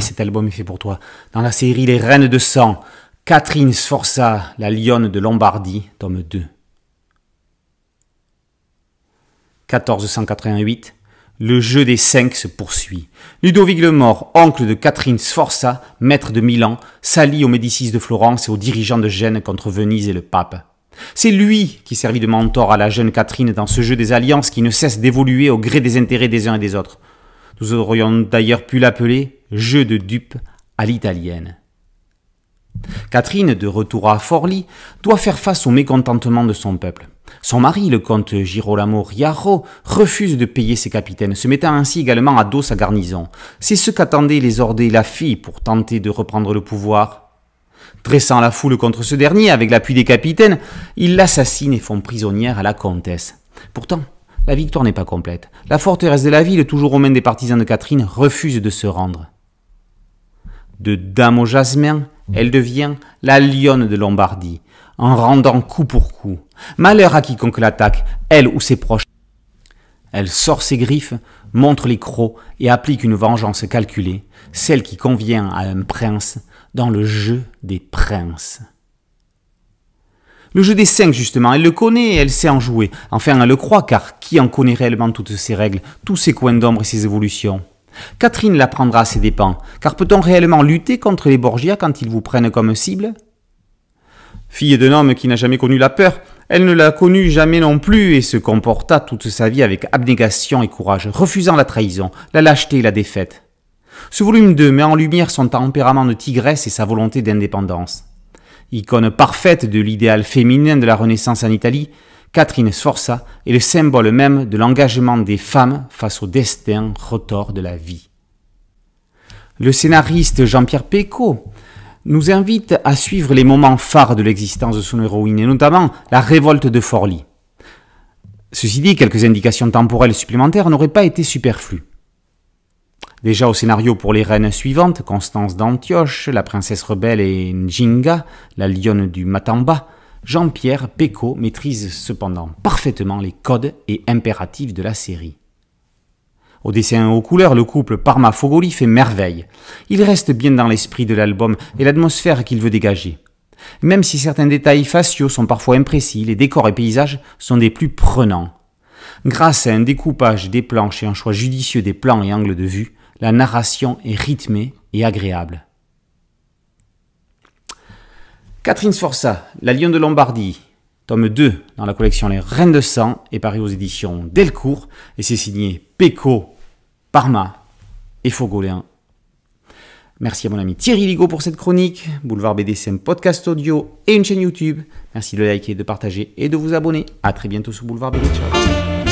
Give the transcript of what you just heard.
cet album est fait pour toi. Dans la série Les Reines de Sang, Catherine Sforza, la lionne de Lombardie, tome 2. 1488, le jeu des cinq se poursuit. Ludovic le Mort, oncle de Catherine Sforza, maître de Milan, s'allie aux Médicis de Florence et aux dirigeants de Gênes contre Venise et le pape. C'est lui qui servit de mentor à la jeune Catherine dans ce jeu des alliances qui ne cesse d'évoluer au gré des intérêts des uns et des autres. Nous aurions d'ailleurs pu l'appeler jeu de dupes à l'italienne. Catherine, de retour à Forlì, doit faire face au mécontentement de son peuple. Son mari, le comte Girolamo Riaro, refuse de payer ses capitaines, se mettant ainsi également à dos sa garnison. C'est ce qu'attendaient les ordres la fille pour tenter de reprendre le pouvoir. Dressant la foule contre ce dernier avec l'appui des capitaines, ils l'assassinent et font prisonnière à la comtesse. Pourtant, la victoire n'est pas complète. La forteresse de la ville, toujours aux mains des partisans de Catherine, refuse de se rendre. De dame au jasmin, elle devient la lionne de Lombardie, en rendant coup pour coup. Malheur à quiconque l'attaque, elle ou ses proches. Elle sort ses griffes, montre les crocs et applique une vengeance calculée, celle qui convient à un prince dans le jeu des princes. Le jeu des cinq, justement, elle le connaît et elle sait en jouer. Enfin, elle le croit, car qui en connaît réellement toutes ses règles, tous ses coins d'ombre et ses évolutions Catherine l'apprendra à ses dépens, car peut-on réellement lutter contre les Borgia quand ils vous prennent comme cible Fille d'un homme qui n'a jamais connu la peur, elle ne l'a connue jamais non plus et se comporta toute sa vie avec abnégation et courage, refusant la trahison, la lâcheté et la défaite. Ce volume 2 met en lumière son tempérament de tigresse et sa volonté d'indépendance. Icône parfaite de l'idéal féminin de la Renaissance en Italie, Catherine Sforza est le symbole même de l'engagement des femmes face au destin retors de la vie. Le scénariste Jean-Pierre Pecot nous invite à suivre les moments phares de l'existence de son héroïne, et notamment la révolte de Forlì. Ceci dit, quelques indications temporelles supplémentaires n'auraient pas été superflues. Déjà au scénario pour les reines suivantes, Constance d'Antioche, la princesse rebelle et Njinga, la lionne du Matamba, Jean-Pierre Pecot maîtrise cependant parfaitement les codes et impératifs de la série. Au dessin aux couleurs, le couple Parma-Fogoli fait merveille. Il reste bien dans l'esprit de l'album et l'atmosphère qu'il veut dégager. Même si certains détails faciaux sont parfois imprécis, les décors et paysages sont des plus prenants. Grâce à un découpage des planches et un choix judicieux des plans et angles de vue, la narration est rythmée et agréable. Catherine Sforza, La Lion de Lombardie, tome 2 dans la collection Les Reines de Sang, est paru aux éditions Delcourt et c'est signé Péco, Parma et Fogoléen. Merci à mon ami Thierry Ligo pour cette chronique. Boulevard BDCM podcast audio et une chaîne YouTube. Merci de liker, de partager et de vous abonner. À très bientôt sur Boulevard BDCM.